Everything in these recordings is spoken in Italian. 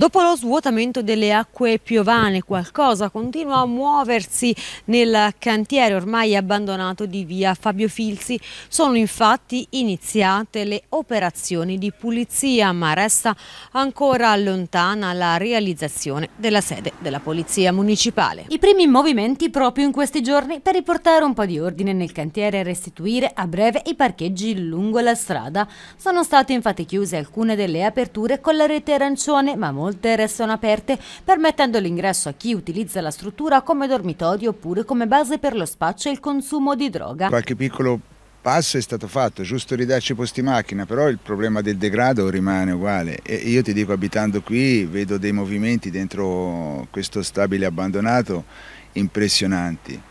Dopo lo svuotamento delle acque piovane qualcosa continua a muoversi nel cantiere ormai abbandonato di via Fabio Filzi. Sono infatti iniziate le operazioni di pulizia ma resta ancora lontana la realizzazione della sede della Polizia Municipale. I primi movimenti proprio in questi giorni per riportare un po' di ordine nel cantiere e restituire a breve i parcheggi lungo la strada. Sono state infatti chiuse alcune delle aperture con la rete arancione ma molto molte restano aperte, permettendo l'ingresso a chi utilizza la struttura come dormitorio oppure come base per lo spaccio e il consumo di droga. Qualche piccolo passo è stato fatto, giusto ridarci posti macchina, però il problema del degrado rimane uguale. E io ti dico, abitando qui, vedo dei movimenti dentro questo stabile abbandonato impressionanti.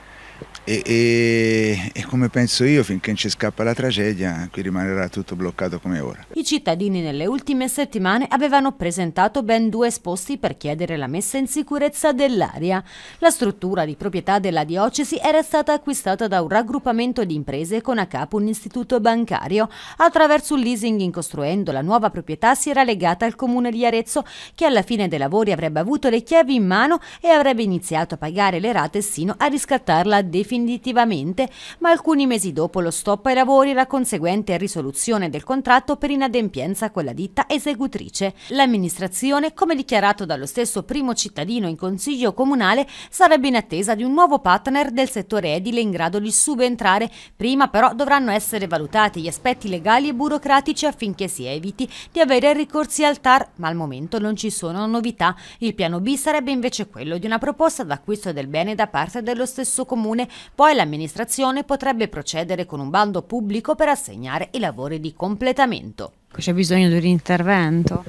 E, e, come penso io, finché non ci scappa la tragedia, qui rimarrà tutto bloccato come ora. I cittadini nelle ultime settimane avevano presentato ben due esposti per chiedere la messa in sicurezza dell'area. La struttura di proprietà della diocesi era stata acquistata da un raggruppamento di imprese con a capo un istituto bancario. Attraverso un leasing in costruendo la nuova proprietà si era legata al comune di Arezzo che alla fine dei lavori avrebbe avuto le chiavi in mano e avrebbe iniziato a pagare le rate sino a riscattarla definitivamente, ma il alcuni mesi dopo lo stop ai lavori e la conseguente risoluzione del contratto per inadempienza con la ditta esecutrice. L'amministrazione, come dichiarato dallo stesso primo cittadino in consiglio comunale, sarebbe in attesa di un nuovo partner del settore edile in grado di subentrare. Prima però dovranno essere valutati gli aspetti legali e burocratici affinché si eviti di avere ricorsi al TAR, ma al momento non ci sono novità. Il piano B sarebbe invece quello di una proposta d'acquisto del bene da parte dello stesso comune, poi l'amministrazione potrebbe potrebbe procedere con un bando pubblico per assegnare i lavori di completamento. C'è bisogno di un intervento?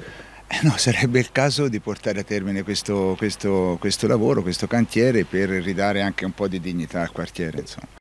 Eh, no, sarebbe il caso di portare a termine questo, questo, questo lavoro, questo cantiere per ridare anche un po' di dignità al quartiere. Insomma.